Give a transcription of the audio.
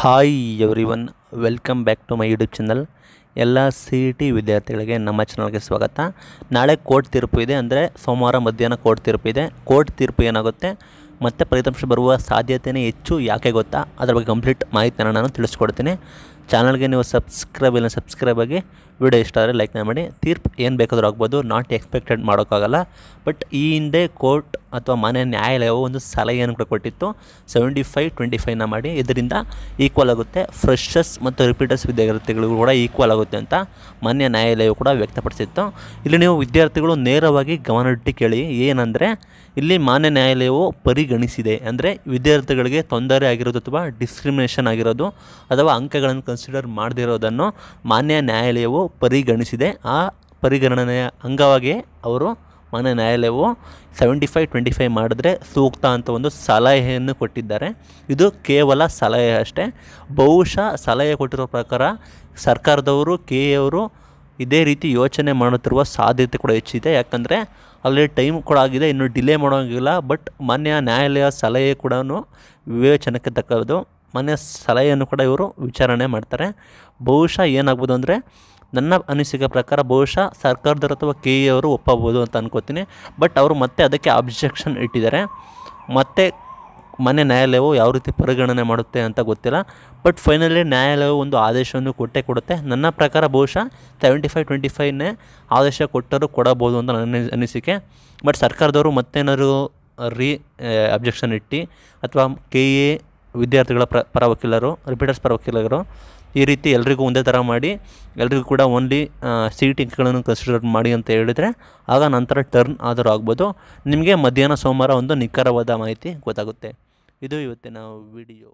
hi everyone welcome back to my YouTube channel ಎಲ್ಲ C T e ವಿದ್ಯಾರ್ಥಿಗಳಿಗೆ ನಮ್ಮ ಚಾನಲ್ಗೆ ಸ್ವಾಗತ ನಾಳೆ ಕೋರ್ಟ್ ತೀರ್ಪು ಇದೆ ಅಂದರೆ ಸೋಮವಾರ ಮಧ್ಯಾಹ್ನ ಕೋರ್ಟ್ ತೀರ್ಪು ಇದೆ ಕೋರ್ಟ್ ತೀರ್ಪು ಏನಾಗುತ್ತೆ ಮತ್ತು ಫಲಿತಾಂಶ ಬರುವ ಸಾಧ್ಯತೆಯೇ ಹೆಚ್ಚು ಯಾಕೆ ಗೊತ್ತಾ ಅದ್ರ ಬಗ್ಗೆ ಕಂಪ್ಲೀಟ್ ಮಾಹಿತಿಯನ್ನು ನಾನು ತಿಳಿಸ್ಕೊಡ್ತೀನಿ ಚಾನಲ್ಗೆ ನೀವು ಸಬ್ಸ್ಕ್ರೈಬ್ ಇಲ್ಲ ಸಬ್ಸ್ಕ್ರೈಬ್ ಆಗಿ ವಿಡಿಯೋ ಇಷ್ಟ ಆದರೆ ಲೈಕ್ನ ಮಾಡಿ ತೀರ್ಪು ಏನು ಬೇಕಾದರೂ ಆಗ್ಬೋದು ನಾಟ್ ಎಕ್ಸ್ಪೆಕ್ಟೆಡ್ ಮಾಡೋಕ್ಕಾಗಲ್ಲ ಬಟ್ ಈ ಹಿಂದೆ ಕೋರ್ಟ್ ಅಥವಾ ಮಾನ್ಯ ನ್ಯಾಯಾಲಯವು ಒಂದು ಸಲಹೆಯನ್ನು ಕೂಡ ಕೊಟ್ಟಿತ್ತು ಸೆವೆಂಟಿ ಫೈವ್ ಟ್ವೆಂಟಿ ಫೈವ್ನ ಮಾಡಿ ಇದರಿಂದ ಈಕ್ವಲ್ ಆಗುತ್ತೆ ಫ್ರೆಶರ್ಸ್ ಮತ್ತು ರಿಪೀಟರ್ಸ್ ವಿದ್ಯಾರ್ಥಿಗಳು ಕೂಡ ಈಕ್ವಲ್ ಆಗುತ್ತೆ ಅಂತ ಮಾನ್ಯ ನ್ಯಾಯಾಲಯವು ಕೂಡ ವ್ಯಕ್ತಪಡಿಸಿತ್ತು ಇಲ್ಲಿ ನೀವು ವಿದ್ಯಾರ್ಥಿಗಳು ನೇರವಾಗಿ ಗಮನವಿಟ್ಟು ಕೇಳಿ ಏನಂದರೆ ಇಲ್ಲಿ ಮಾನ್ಯ ನ್ಯಾಯಾಲಯವು ಪರಿಗಣಿಸಿದೆ ಅಂದರೆ ವಿದ್ಯಾರ್ಥಿಗಳಿಗೆ ತೊಂದರೆ ಆಗಿರೋದು ಅಥವಾ ಡಿಸ್ಕ್ರಿಮಿನೇಷನ್ ಆಗಿರೋದು ಅಥವಾ ಅಂಕಗಳನ್ನು ಕನ್ಸಿಡರ್ ಮಾಡದಿರೋದನ್ನು ಮಾನ್ಯ ನ್ಯಾಯಾಲಯವು ಪರಿಗಣಿಸಿದೆ ಆ ಪರಿಗಣನೆಯ ಅಂಗವಾಗಿ ಅವರು ಮಾನ್ಯ ನ್ಯಾಯಾಲಯವು ಸೆವೆಂಟಿ ಫೈವ್ ಟ್ವೆಂಟಿ ಫೈವ್ ಮಾಡಿದ್ರೆ ಸೂಕ್ತ ಅಂತ ಒಂದು ಸಲಹೆಯನ್ನು ಕೊಟ್ಟಿದ್ದಾರೆ ಇದು ಕೇವಲ ಸಲಹೆ ಅಷ್ಟೇ ಬಹುಶಃ ಸಲಹೆ ಕೊಟ್ಟಿರೋ ಪ್ರಕಾರ ಸರ್ಕಾರದವರು ಕೆ ಅವರು ಇದೇ ರೀತಿ ಯೋಚನೆ ಮಾಡುತ್ತಿರುವ ಸಾಧ್ಯತೆ ಕೂಡ ಹೆಚ್ಚಿದೆ ಯಾಕಂದರೆ ಆಲ್ರೆಡಿ ಟೈಮ್ ಕೂಡ ಆಗಿದೆ ಇನ್ನು ಡಿಲೇ ಮಾಡೋಂಗಿಲ್ಲ ಬಟ್ ಮಾನ್ಯ ನ್ಯಾಯಾಲಯ ಸಲಹೆ ಕೂಡ ವಿವೇಚನೆಗೆ ತಕ್ಕದು ಮನೆ ಸಲಹೆಯನ್ನು ಕೂಡ ಇವರು ವಿಚಾರಣೆ ಮಾಡ್ತಾರೆ ಬಹುಶಃ ಏನಾಗ್ಬೋದು ಅಂದರೆ ನನ್ನ ಅನಿಸಿಕೆ ಪ್ರಕಾರ ಬಹುಶಃ ಸರ್ಕಾರದವರು ಅಥವಾ ಕೆ ಅವರು ಒಪ್ಪಬೋದು ಅಂತ ಅನ್ಕೋತೀನಿ ಬಟ್ ಅವರು ಮತ್ತೆ ಅದಕ್ಕೆ ಅಬ್ಜೆಕ್ಷನ್ ಇಟ್ಟಿದ್ದಾರೆ ಮತ್ತೆ ಮನೆ ನ್ಯಾಯಾಲಯವು ಯಾವ ರೀತಿ ಪರಿಗಣನೆ ಮಾಡುತ್ತೆ ಅಂತ ಗೊತ್ತಿಲ್ಲ ಬಟ್ ಫೈನಲಿ ನ್ಯಾಯಾಲಯವು ಒಂದು ಆದೇಶವನ್ನು ಕೊಟ್ಟೇ ಕೊಡುತ್ತೆ ನನ್ನ ಪ್ರಕಾರ ಬಹುಶಃ ಸೆವೆಂಟಿ ಫೈವ್ ಟ್ವೆಂಟಿ ಫೈವ್ನೇ ಆದೇಶ ಕೊಟ್ಟರೂ ಕೊಡಬೋದು ಅಂತ ನನ್ನ ಅನಿಸಿಕೆ ಬಟ್ ಸರ್ಕಾರದವರು ಮತ್ತೇನಾದರೂ ರೀ ಅಬ್ಜೆಕ್ಷನ್ ಇಟ್ಟು ಅಥವಾ ಕೆ ಎ ವಿದ್ಯಾರ್ಥಿಗಳ ಪರ ವಕೀಲರು ರಿಪೀಟರ್ಸ್ ಪರ ವಕೀಲರು ಈ ರೀತಿ ಎಲ್ರಿಗೂ ಒಂದೇ ಥರ ಮಾಡಿ ಎಲ್ರಿಗೂ ಕೂಡ ಓನ್ಲಿ ಸೀಟ್ ಇಂಕ್ಗಳನ್ನು ಕನ್ಸಿಡರ್ ಮಾಡಿ ಅಂತ ಹೇಳಿದರೆ ಆಗ ನಂತರ ಟರ್ನ್ ಆದರೂ ಆಗ್ಬೋದು ನಿಮಗೆ ಮಧ್ಯಾಹ್ನ ಸೋಮವಾರ ಒಂದು ನಿಖರವಾದ ಮಾಹಿತಿ ಗೊತ್ತಾಗುತ್ತೆ ಇದು ಇವತ್ತಿನ ವಿಡಿಯೋ